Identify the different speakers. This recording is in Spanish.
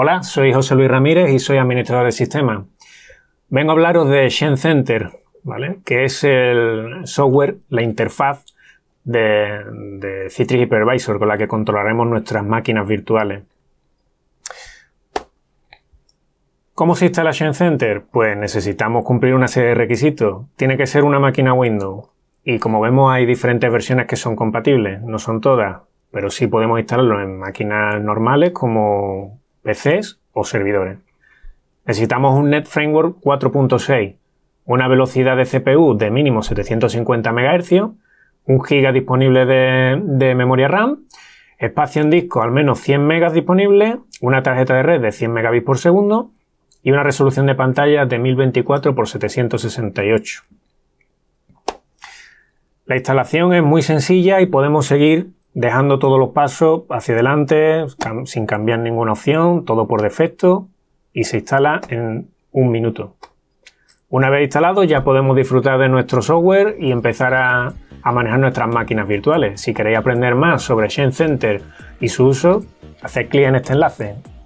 Speaker 1: Hola, soy José Luis Ramírez y soy administrador de sistema. Vengo a hablaros de Shen Center, ¿vale? que es el software, la interfaz de, de Citrix Hypervisor con la que controlaremos nuestras máquinas virtuales. ¿Cómo se instala Shen Center? Pues necesitamos cumplir una serie de requisitos. Tiene que ser una máquina Windows. Y como vemos hay diferentes versiones que son compatibles, no son todas, pero sí podemos instalarlo en máquinas normales como PCs o servidores. Necesitamos un Net Framework 4.6, una velocidad de CPU de mínimo 750 MHz, un GB disponible de, memoria RAM, espacio en disco al menos 100 MB disponible, una tarjeta de red de 100 megabits por segundo y una resolución de pantalla de 1024 x 768. La instalación es muy sencilla y podemos seguir dejando todos los pasos hacia adelante, sin cambiar ninguna opción, todo por defecto, y se instala en un minuto. Una vez instalado ya podemos disfrutar de nuestro software y empezar a, manejar nuestras máquinas virtuales. Si queréis aprender más sobre Shen Center y su uso, haced clic en este enlace